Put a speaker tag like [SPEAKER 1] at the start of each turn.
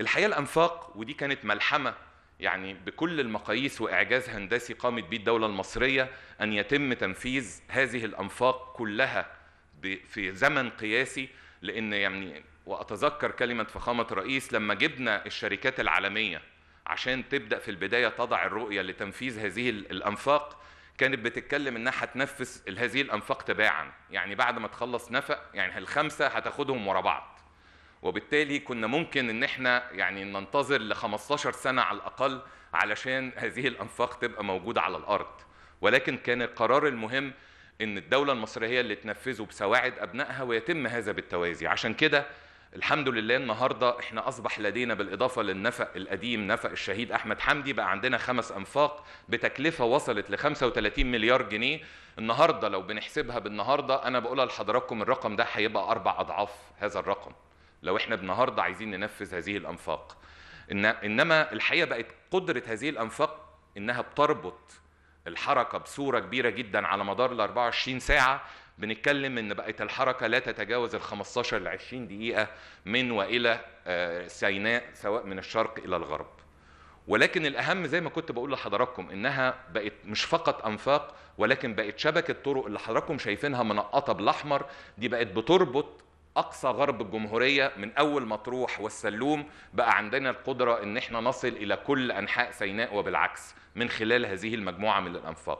[SPEAKER 1] الحقيقه الانفاق ودي كانت ملحمه يعني بكل المقاييس واعجاز هندسي قامت به الدوله المصريه ان يتم تنفيذ هذه الانفاق كلها في زمن قياسي لان يعني واتذكر كلمه فخامه الرئيس لما جبنا الشركات العالميه عشان تبدا في البدايه تضع الرؤيه لتنفيذ هذه الانفاق كانت بتتكلم انها هتنفذ هذه الانفاق تباعا يعني بعد ما تخلص نفق يعني الخمسه هتاخدهم ورا بعض وبالتالي كنا ممكن ان احنا يعني ننتظر ل 15 سنه على الاقل علشان هذه الانفاق تبقى موجوده على الارض ولكن كان القرار المهم ان الدوله المصريه هي اللي تنفذه بسواعد ابنائها ويتم هذا بالتوازي عشان كده الحمد لله النهارده احنا اصبح لدينا بالاضافه للنفق القديم نفق الشهيد احمد حمدي بقى عندنا خمس انفاق بتكلفه وصلت ل 35 مليار جنيه النهارده لو بنحسبها بالنهارده انا بقولها لحضراتكم الرقم ده هيبقى اربع اضعاف هذا الرقم لو احنا النهارده عايزين ننفذ هذه الانفاق إن انما الحقيقه بقت قدره هذه الانفاق انها بتربط الحركه بصوره كبيره جدا على مدار ال 24 ساعه بنتكلم ان بقت الحركه لا تتجاوز ال 15 ل 20 دقيقه من والى آه، سيناء سواء من الشرق الى الغرب. ولكن الاهم زي ما كنت بقول لحضراتكم انها بقت مش فقط انفاق ولكن بقت شبكه طرق اللي حضراتكم شايفينها منقطه بالاحمر دي بقت بتربط اقصى غرب الجمهوريه من اول مطروح والسلوم بقى عندنا القدره ان احنا نصل الى كل انحاء سيناء وبالعكس من خلال هذه المجموعه من الانفاق